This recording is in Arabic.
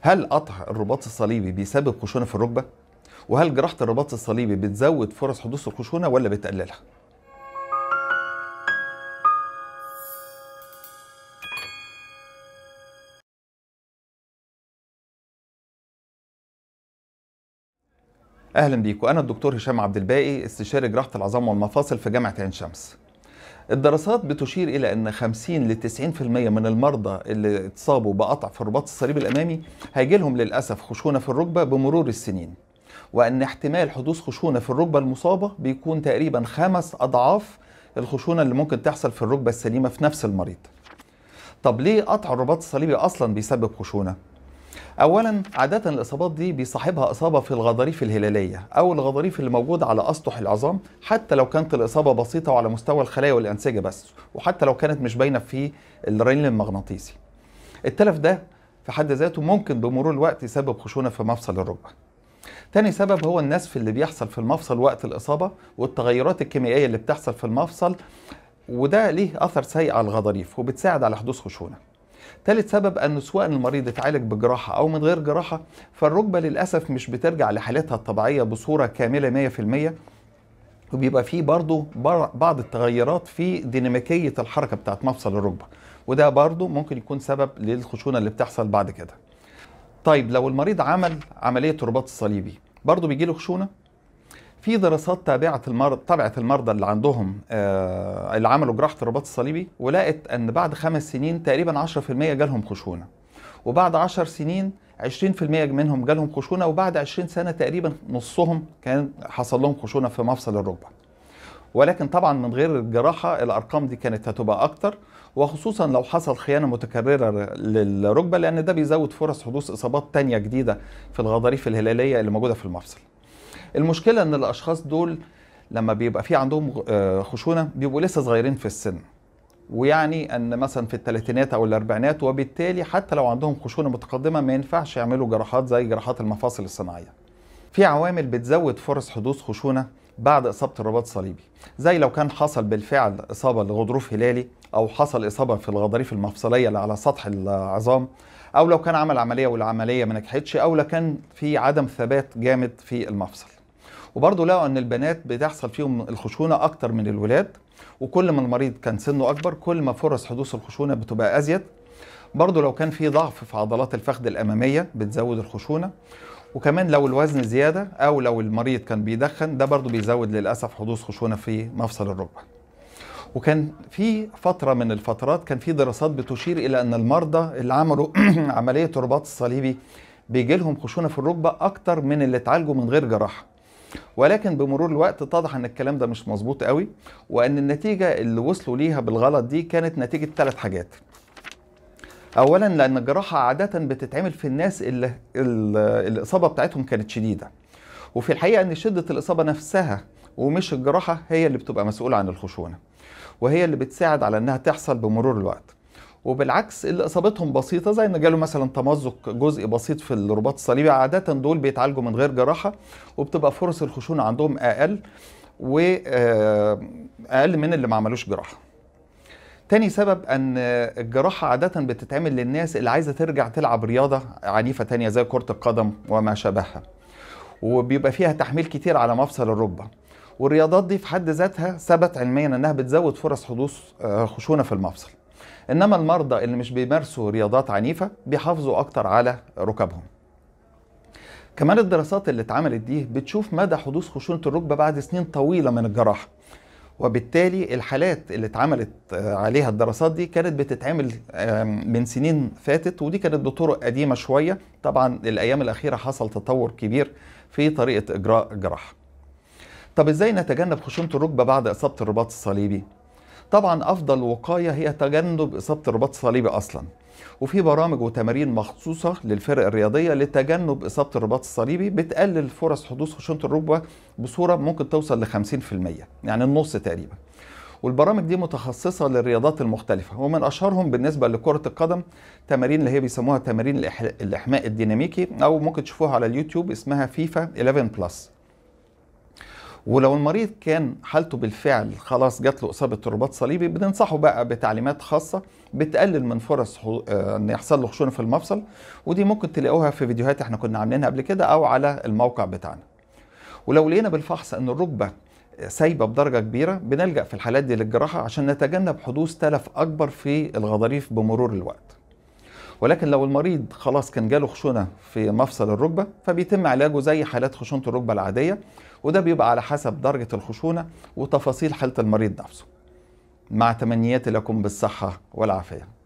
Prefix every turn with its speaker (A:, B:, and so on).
A: هل قطع الرباط الصليبي بيسبب خشونه في الركبه وهل جراحه الرباط الصليبي بتزود فرص حدوث الخشونه ولا بتقللها اهلا بيكم انا الدكتور هشام عبد الباقي استشاري جراحه العظام والمفاصل في جامعه عين شمس الدراسات بتشير إلى أن 50 ل 90% من المرضى اللي اتصابوا بقطع في الرباط الصليبي الأمامي هيجي لهم للأسف خشونة في الركبة بمرور السنين وأن احتمال حدوث خشونة في الركبة المصابة بيكون تقريبا خمس أضعاف الخشونة اللي ممكن تحصل في الركبة السليمة في نفس المريض طب ليه قطع الرباط الصليبي أصلا بيسبب خشونة؟ اولا عاده الاصابات دي بيصاحبها اصابه في الغضاريف الهلاليه او الغضاريف اللي موجوده على اسطح العظام حتى لو كانت الاصابه بسيطه وعلى مستوى الخلايا والانسجه بس وحتى لو كانت مش باينه في الرنين المغناطيسي التلف ده في حد ذاته ممكن بمرور الوقت يسبب خشونه في مفصل الركبه تاني سبب هو النسف اللي بيحصل في المفصل وقت الإصابة والتغيرات الكيميائية اللي بتحصل في المفصل وده ليه أثر سيء على الغضاريف وبتساعد على حدوث خشونة ثالث سبب ان سواء المريض اتعالج بجراحة أو من غير جراحة فالركبة للأسف مش بترجع لحالتها الطبيعية بصورة كاملة 100% وبيبقى فيه برضه بعض التغيرات في ديناميكية الحركة بتاعت مفصل الركبة وده برضه ممكن يكون سبب للخشونة اللي بتحصل بعد كده طيب لو المريض عمل عملية رباط الصليبي برضه بيجي له خشونة في دراسات تابعت المرض تابعة المرضى اللي عندهم آه اللي عملوا جراحه الرباط الصليبي ولقت ان بعد خمس سنين تقريبا 10% جالهم خشونه وبعد 10 سنين 20% منهم جالهم خشونه وبعد 20 سنه تقريبا نصهم كان حصل لهم خشونه في مفصل الركبه ولكن طبعا من غير الجراحه الارقام دي كانت هتبقى اكتر وخصوصا لو حصل خيانه متكرره للركبه لان ده بيزود فرص حدوث اصابات تانية جديده في الغضاريف الهلاليه اللي موجوده في المفصل المشكله ان الاشخاص دول لما بيبقى في عندهم آه، خشونه بيبقوا لسه صغيرين في السن ويعني ان مثلا في الثلاثينات او الاربعينات وبالتالي حتى لو عندهم خشونه متقدمه ما ينفعش يعملوا جراحات زي جراحات المفاصل الصناعيه في عوامل بتزود فرص حدوث خشونه بعد اصابه الرباط الصليبي زي لو كان حصل بالفعل اصابه لغضروف هلالي او حصل اصابه في الغضاريف المفصليه اللي على سطح العظام او لو كان عمل عمليه والعمليه ما نجحتش او لو كان في عدم ثبات جامد في المفصل وبرضه لقوا ان البنات بتحصل فيهم الخشونه اكتر من الولاد وكل ما المريض كان سنه اكبر كل ما فرص حدوث الخشونه بتبقى ازيد برضه لو كان في ضعف في عضلات الفخذ الاماميه بتزود الخشونه وكمان لو الوزن زياده او لو المريض كان بيدخن ده برضه بيزود للاسف حدوث خشونه في مفصل الركبه وكان في فتره من الفترات كان في دراسات بتشير الى ان المرضى اللي عملوا عمليه الرباط الصليبي بيجي لهم خشونه في الركبه اكتر من اللي اتعالجوا من غير جراحه ولكن بمرور الوقت اتضح ان الكلام ده مش مظبوط قوي وان النتيجه اللي وصلوا ليها بالغلط دي كانت نتيجه ثلاث حاجات اولا لان الجراحه عاده بتتعمل في الناس اللي الاصابه بتاعتهم كانت شديده وفي الحقيقه ان شده الاصابه نفسها ومش الجراحه هي اللي بتبقى مسؤوله عن الخشونه وهي اللي بتساعد على انها تحصل بمرور الوقت وبالعكس اللي اصابتهم بسيطه زي ان جاله مثلا تمزق جزئي بسيط في الرباط الصليبي عاده دول بيتعالجوا من غير جراحه وبتبقى فرص الخشونه عندهم اقل واقل آه، من اللي ما عملوش جراحه تاني سبب ان الجراحه عاده بتتعمل للناس اللي عايزه ترجع تلعب رياضه عنيفه تانية زي كره القدم وما شابهها وبيبقى فيها تحميل كتير على مفصل الركبه والرياضات دي في حد ذاتها ثبت علميا انها بتزود فرص حدوث آه، خشونه في المفصل انما المرضى اللي مش بيمارسوا رياضات عنيفه بيحافظوا اكتر على ركبهم كمان الدراسات اللي اتعملت دي بتشوف مدى حدوث خشونه الركبه بعد سنين طويله من الجراحه وبالتالي الحالات اللي اتعملت عليها الدراسات دي كانت بتتعمل من سنين فاتت ودي كانت بطرق قديمه شويه طبعا الايام الاخيره حصل تطور كبير في طريقه اجراء الجراحه طب ازاي نتجنب خشونه الركبه بعد اصابه الرباط الصليبي طبعا افضل وقايه هي تجنب اصابه الرباط الصليبي اصلا وفي برامج وتمارين مخصوصة للفرق الرياضية لتجنب إصابة الرباط الصليبي بتقلل فرص حدوث خشونة الركبة بصورة ممكن توصل ل 50% يعني النص تقريبا والبرامج دي متخصصة للرياضات المختلفة ومن أشهرهم بالنسبة لكرة القدم تمارين اللي هي بيسموها تمارين الإحماء الديناميكي أو ممكن تشوفوها على اليوتيوب اسمها فيفا 11 بلس ولو المريض كان حالته بالفعل خلاص جات له اصابه رباط صليبي بننصحه بقى بتعليمات خاصه بتقلل من فرص حو... آه، ان يحصل له خشونه في المفصل ودي ممكن تلاقوها في فيديوهات احنا كنا عاملينها قبل كده او على الموقع بتاعنا. ولو لقينا بالفحص ان الركبه سايبه بدرجه كبيره بنلجا في الحالات دي للجراحه عشان نتجنب حدوث تلف اكبر في الغضاريف بمرور الوقت. ولكن لو المريض خلاص كان جاله خشونه في مفصل الركبه فبيتم علاجه زي حالات خشونه الركبه العاديه وده بيبقى على حسب درجه الخشونه وتفاصيل حاله المريض نفسه مع تمنياتي لكم بالصحه والعافيه